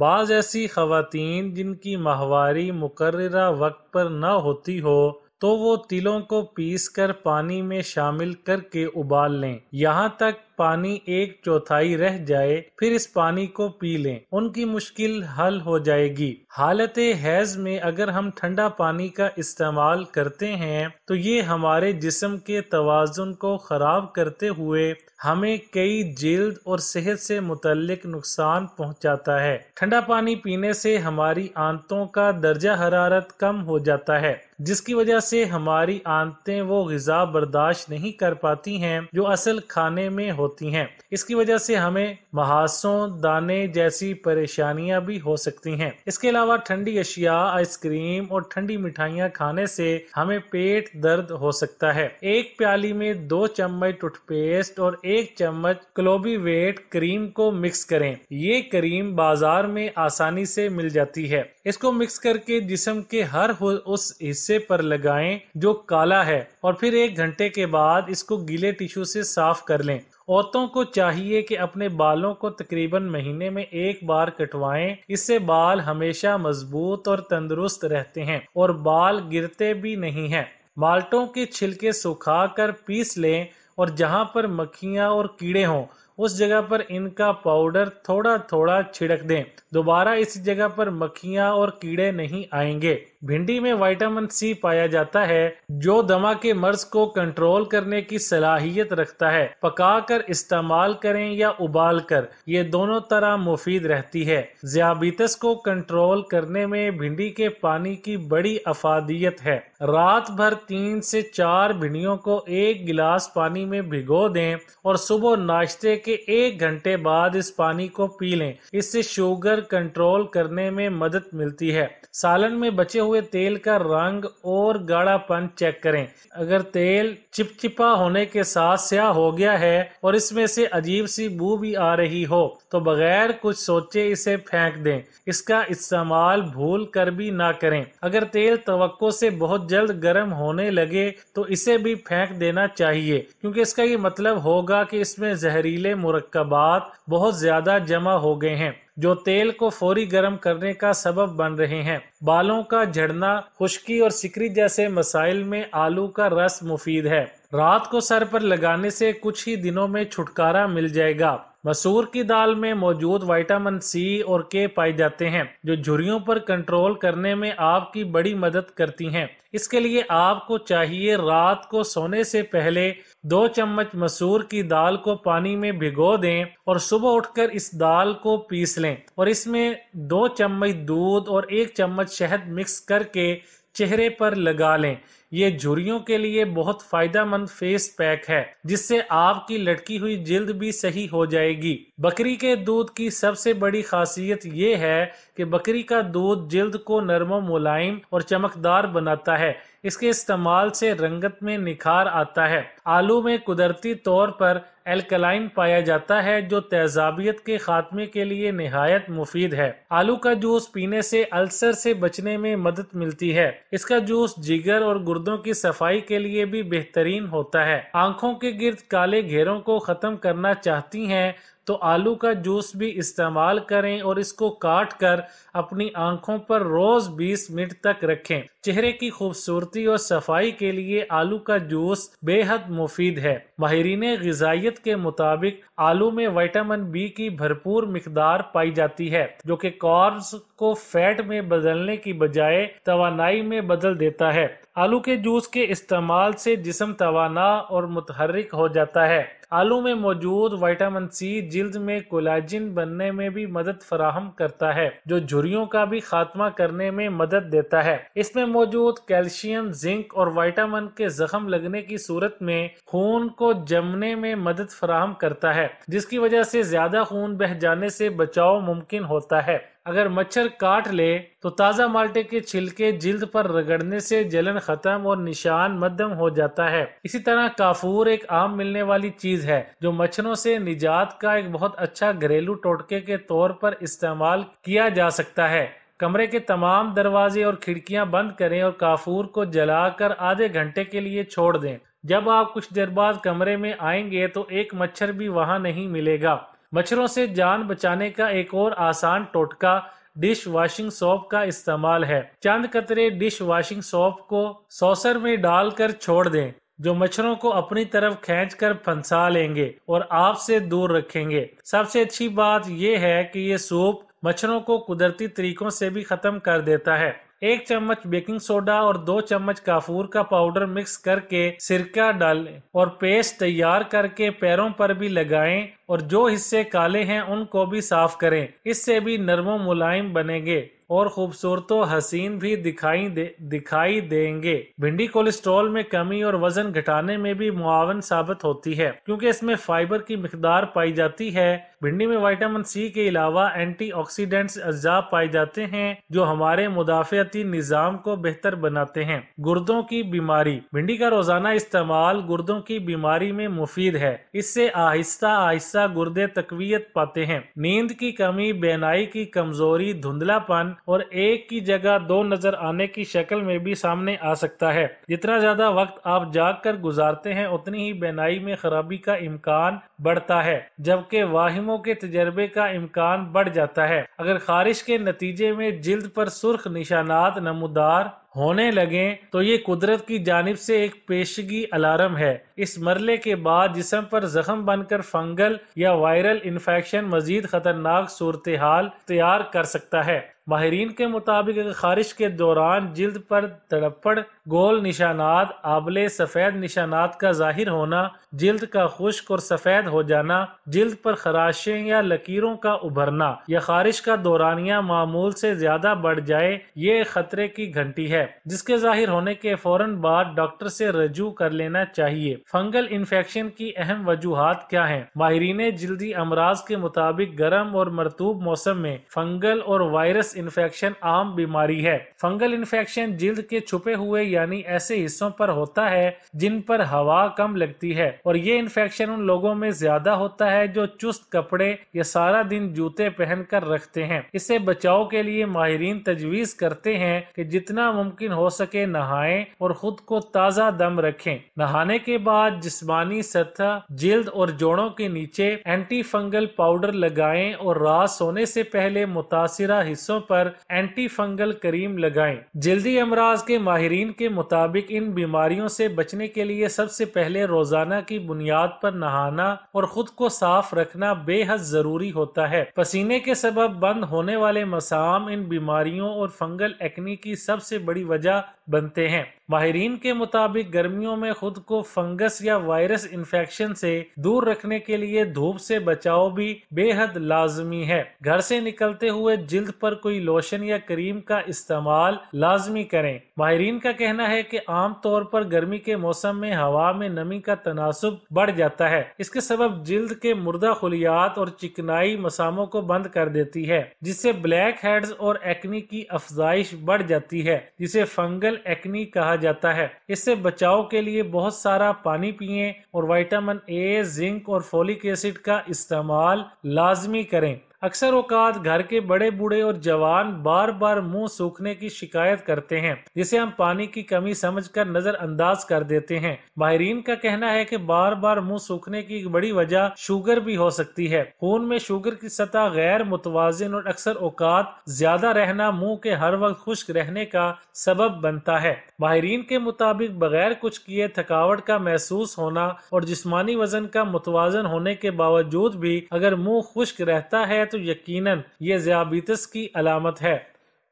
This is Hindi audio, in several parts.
बाज़ ऐसी खातन जिनकी माहवारी मुकर वक्त पर न होती हो तो वो तिलों को पीस कर पानी में शामिल करके उबाल लें यहाँ तक पानी एक चौथाई रह जाए फिर इस पानी को पी लें उनकी मुश्किल हल हो जाएगी हालत हैज में अगर हम ठंडा पानी का इस्तेमाल करते हैं तो ये हमारे जिस्म के तवाजुन को ख़राब करते हुए हमें कई जल्द और सेहत से मुतलक नुकसान पहुंचाता है ठंडा पानी पीने से हमारी आंतों का दर्जा हरारत कम हो जाता है जिसकी वजह से हमारी आंतें वो गज़ा बर्दाश्त नहीं कर पाती हैं जो असल खाने में हो होती हैं इसकी वजह से हमें महासों दाने जैसी परेशानियां भी हो सकती हैं इसके अलावा ठंडी अशिया आइसक्रीम और ठंडी मिठाइयां खाने से हमें पेट दर्द हो सकता है एक प्याली में दो चम्मच टूथपेस्ट और एक चम्मच क्लोबीवेट क्रीम को मिक्स करें ये क्रीम बाजार में आसानी से मिल जाती है इसको मिक्स करके जिसम के हर उस हिस्से पर लगाएं जो काला है और फिर एक घंटे के बाद इसको गीले टिश्यू से साफ कर लें औरतों को चाहिए कि अपने बालों को तकरीबन महीने में एक बार कटवाएं इससे बाल हमेशा मजबूत और तंदुरुस्त रहते हैं और बाल गिरते भी नहीं हैं माल्टों के छिलके सुखा कर पीस लें और जहां पर मक्खियां और कीड़े हों उस जगह पर इनका पाउडर थोड़ा थोड़ा छिड़क दें दोबारा इस जगह पर मक्खियां और कीड़े नहीं आएंगे भिंडी में विटामिन सी पाया जाता है जो दमा के मर्ज को कंट्रोल करने की सलाहियत रखता है पकाकर इस्तेमाल करें या उबाल कर ये दोनों तरह मुफीद रहती है जियाबितस को कंट्रोल करने में भिंडी के पानी की बड़ी अफादियत है रात भर तीन से चार भिंडियों को एक गिलास पानी में भिगो दें और सुबह नाश्ते के एक घंटे बाद इस पानी को पी लें इससे शुगर कंट्रोल करने में मदद मिलती है सालन में बचे हुए तेल का रंग और गाढ़ापन चेक करें अगर तेल चिपचिपा होने के साथ स्या हो गया है और इसमें से अजीब सी बू भी आ रही हो तो बगैर कुछ सोचे इसे फेंक दें इसका इस्तेमाल भूल कर भी ना करें अगर तेल तो से बहुत जल्द गर्म होने लगे तो इसे भी फेंक देना चाहिए क्योंकि इसका ये मतलब होगा कि इसमें जहरीले मुरकबात बहुत ज़्यादा जमा हो गए हैं जो तेल को फौरी गर्म करने का सबब बन रहे हैं बालों का झड़ना खुश्की और सिकरी जैसे मसाइल में आलू का रस मुफीद है रात को सर पर लगाने से कुछ ही दिनों में छुटकारा मिल जाएगा मसूर की दाल में मौजूद विटामिन सी और के पाए जाते हैं जो झुरियों पर कंट्रोल करने में आपकी बड़ी मदद करती हैं। इसके लिए आपको चाहिए रात को सोने से पहले दो चम्मच मसूर की दाल को पानी में भिगो दें और सुबह उठकर इस दाल को पीस लें और इसमें दो चम्मच दूध और एक चम्मच शहद मिक्स करके चेहरे पर लगा लें ये झुरियों के लिए बहुत फायदा मंद फेस पैक है जिससे आपकी लटकी हुई जिल्द भी सही हो जाएगी बकरी के दूध की सबसे बड़ी खासियत ये है कि बकरी का दूध जिल्द को नरम मुलायम और चमकदार बनाता है इसके इस्तेमाल से रंगत में निखार आता है आलू में कुदरती तौर पर एल्कलाइन पाया जाता है जो तेजाबियत के खात्मे के लिए नहायत मुफीद है आलू का जूस पीने से अल्सर से बचने में मदद मिलती है इसका जूस जिगर और गुर्द गुर्दों की सफाई के लिए भी बेहतरीन होता है आंखों के गिर्द काले घेरों को खत्म करना चाहती हैं तो आलू का जूस भी इस्तेमाल करें और इसको काट कर अपनी आंखों पर रोज 20 मिनट तक रखें चेहरे की खूबसूरती और सफाई के लिए आलू का जूस बेहद मुफीद है माहरीन गजाइत के मुताबिक आलू में विटामिन बी की भरपूर मकदार पाई जाती है जो कि कॉर्ब्स को फैट में बदलने की बजाय तोानाई में बदल देता है आलू के जूस के इस्तेमाल से जिसम तोाना और मुतहरक हो जाता है आलू में मौजूद विटामिन सी जिल्द में कोलाजिन बनने में भी मदद फराहम करता है जो झुरियों का भी खात्मा करने में मदद देता है इसमें मौजूद कैल्शियम जिंक और विटामिन के जख्म लगने की सूरत में खून को जमने में मदद फराहम करता है जिसकी वजह से ज्यादा खून बह जाने से बचाव मुमकिन होता है अगर मच्छर काट ले तो ताज़ा माल्टे के छिलके जिल्द पर रगड़ने से जलन खत्म और निशान मध्यम हो जाता है इसी तरह काफूर एक आम मिलने वाली चीज़ है जो मच्छरों से निजात का एक बहुत अच्छा घरेलू टोटके के तौर पर इस्तेमाल किया जा सकता है कमरे के तमाम दरवाजे और खिड़कियां बंद करें और काफूर को जलाकर आधे घंटे के लिए छोड़ दें जब आप कुछ देर बाद कमरे में आएंगे तो एक मच्छर भी वहां नहीं मिलेगा मच्छरों से जान बचाने का एक और आसान टोटका डिश वॉशिंग सोप का इस्तेमाल है चंद कतरे डिश वॉशिंग सोप को सॉसर में डालकर छोड़ दें जो मच्छरों को अपनी तरफ खींच कर फंसा लेंगे और आपसे दूर रखेंगे सबसे अच्छी बात यह है कि ये सूप मच्छरों को कुदरती तरीकों से भी खत्म कर देता है एक चम्मच बेकिंग सोडा और दो चम्मच काफूर का पाउडर मिक्स करके सिरका डालें और पेस्ट तैयार करके पैरों पर भी लगाएं और जो हिस्से काले हैं उनको भी साफ करें इससे भी नरमो मुलायम बनेंगे और खूबसूरत हसीन भी दिखाई दे दिखाई देंगे भिंडी कोलेस्ट्रॉल में कमी और वजन घटाने में भी मुआवन साबित होती है क्योंकि इसमें फाइबर की मकदार पाई जाती है भिंडी में विटामिन सी के अलावा एंटीऑक्सीडेंट्स अज्जा पाए जाते हैं जो हमारे मुदाफियती निज़ाम को बेहतर बनाते हैं गुर्दों की बीमारी भिंडी का रोजाना इस्तेमाल गुर्दों की बीमारी में मुफीद है इससे आहिस्ता आहिस्ता गुर्दे तकवीत पाते हैं नींद की कमी बेनाई की कमजोरी धुंधलापन और एक की जगह दो नजर आने की शक्ल में भी सामने आ सकता है जितना ज्यादा वक्त आप जाग कर गुजारते हैं उतनी ही बेनाई में खराबी का इम्कान बढ़ता है जबकि वाहिम रकमों के तजर्बे का इम्कान बढ़ जाता है अगर खारिश के नतीजे में जिल्द पर सुर्ख निशानात नमदार होने लगे तो ये कुदरत की जानब से एक पेशगी अलार्म है इस मरले के बाद जिसम पर जख्म बनकर फंगल या वायरल इन्फेक्शन मजीद खतरनाक सूरत हाल तैयार कर सकता है माहरीन के मुताबिक खारिश के दौरान जिल्द पर तड़पड़ गोल निशानात आबले सफ़ेद निशानात का जाहिर होना जिल्द का खुश्क और सफ़ेद हो जाना जिल्द पर खराशें या लकीरों का उभरना या खारिश का दौरानिया मामूल से ज़्यादा बढ़ जाए ये खतरे की घंटी है जिसके जाहिर होने के फौरन बाद डॉक्टर से रजू कर लेना चाहिए फंगल इन्फेक्शन की अहम वजूहत क्या है माहरीन जल्दी अमराज के मुताबिक गर्म और मरतूब मौसम में फंगल और वायरस इन्फेक्शन आम बीमारी है फंगल इन्फेक्शन जल्द के छुपे हुए यानी ऐसे हिस्सों पर होता है जिन पर हवा कम लगती है और ये इन्फेक्शन उन लोगों में ज्यादा होता है जो चुस्त कपड़े या सारा दिन जूते पहन कर रखते हैं इससे बचाव के लिए माहरीन तजवीज करते हैं कि जितना मुमकिन मुमकिन हो सके नहाएं और खुद को ताज़ा दम रखें नहाने के बाद जिस्मानी सतह जल्द और जोड़ों के नीचे एंटी फंगल पाउडर लगाएं और रात सोने से पहले मुतासरा हिस्सों पर एंटी फंगल करीम लगाएं जल्दी अमराज के माहरीन के मुताबिक इन बीमारियों से बचने के लिए सबसे पहले रोजाना की बुनियाद पर नहाना और खुद को साफ रखना बेहद जरूरी होता है पसीने के सबब बंद होने वाले मसाम इन बीमारियों और फंगल एक्नी की सबसे बड़ी बड़ी वजह बनते हैं माहरीन के मुताबिक गर्मियों में खुद को फंगस या वायरस इन्फेक्शन से दूर रखने के लिए धूप से बचाव भी बेहद लाजमी है घर से निकलते हुए जिल्द पर कोई लोशन या क्रीम का इस्तेमाल लाजमी करें माहरीन का कहना है कि आम तौर पर गर्मी के मौसम में हवा में नमी का तनासब बढ़ जाता है इसके सबब जिल्द के मुर्दा खुलियात और चिकनाई मसामों को बंद कर देती है जिससे ब्लैक हेड्स और एक्नी की अफजाइश बढ़ जाती है जिस जिसे फंगल एक्नी कहा जाता है इससे बचाव के लिए बहुत सारा पानी पिए और वाइटामिन ए जिंक और फोलिक एसिड का इस्तेमाल लाजमी करें अक्सर औकात घर के बड़े बूढ़े और जवान बार बार मुंह सूखने की शिकायत करते हैं जिसे हम पानी की कमी समझकर नजरअंदाज कर देते हैं माहरीन का कहना है कि बार बार मुंह सूखने की एक बड़ी वजह शुगर भी हो सकती है खून में शुगर की सतह गैर मुतवाजन और अक्सर औकात ज्यादा रहना मुँह के हर वक्त खुश्क रहने का सबब बनता है माहरीन के मुताबिक बगैर कुछ किए थकावट का महसूस होना और जिसमानी वजन का मुतवाजन होने के बावजूद भी अगर मुँह खुश्क रहता है तो यकीनन ये ज़ियाबीतस की अलामत है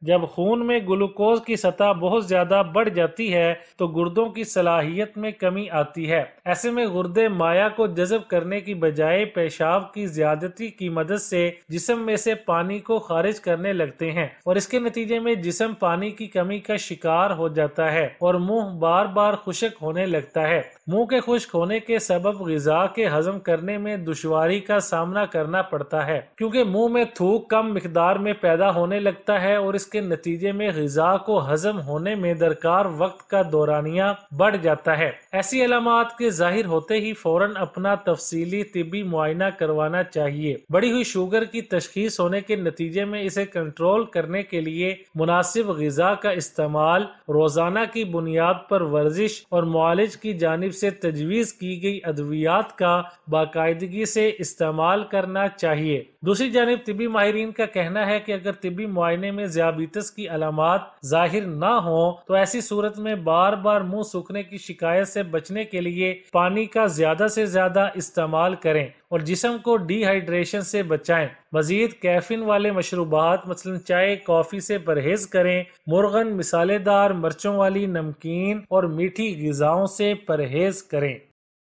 जब खून में ग्लूकोज की सतह बहुत ज्यादा बढ़ जाती है तो गुर्दों की सलाहियत में कमी आती है ऐसे में गुर्दे माया को जजब करने की बजाय पेशाब की ज्यादती की मदद से जिसम में से पानी को खारिज करने लगते हैं और इसके नतीजे में जिसम पानी की कमी का शिकार हो जाता है और मुंह बार बार खुशक होने लगता है मुंह के खुश्क होने के सबब गजा के हजम करने में दुशारी का सामना करना पड़ता है क्योंकि मुंह में थूक कम मकदार में पैदा होने लगता है और इस इसके नतीजे में गजा को हजम होने में दरकार वक्त का दौरानिया बढ़ जाता है ऐसी अलामत के जाहिर होते ही फौरन अपना तफसीली तबी मुआयना करवाना चाहिए बढ़ी हुई शुगर की तशखीस होने के नतीजे में इसे कंट्रोल करने के लिए मुनासिब गजा का इस्तेमाल रोजाना की बुनियाद पर वर्जिश और मालिज की जानब से तजवीज़ की गई अद्वियात का बाकायदगी से इस्तेमाल करना चाहिए दूसरी जानब तबी माहरीन का कहना है कि अगर तबी मुआयने में ज्यादा डायबिटीज की अलामत जाहिर ना हो तो ऐसी सूरत में बार बार मुंह सूखने की शिकायत से बचने के लिए पानी का ज्यादा से ज्यादा इस्तेमाल करें और जिसम को डिहाइड्रेशन से बचाएं मजीद कैफिन वाले मशरूबात मसलन चाय कॉफ़ी से परहेज करें मुर्गन मिसालेदार मर्चों वाली नमकीन और मीठी गजाओं से परहेज करें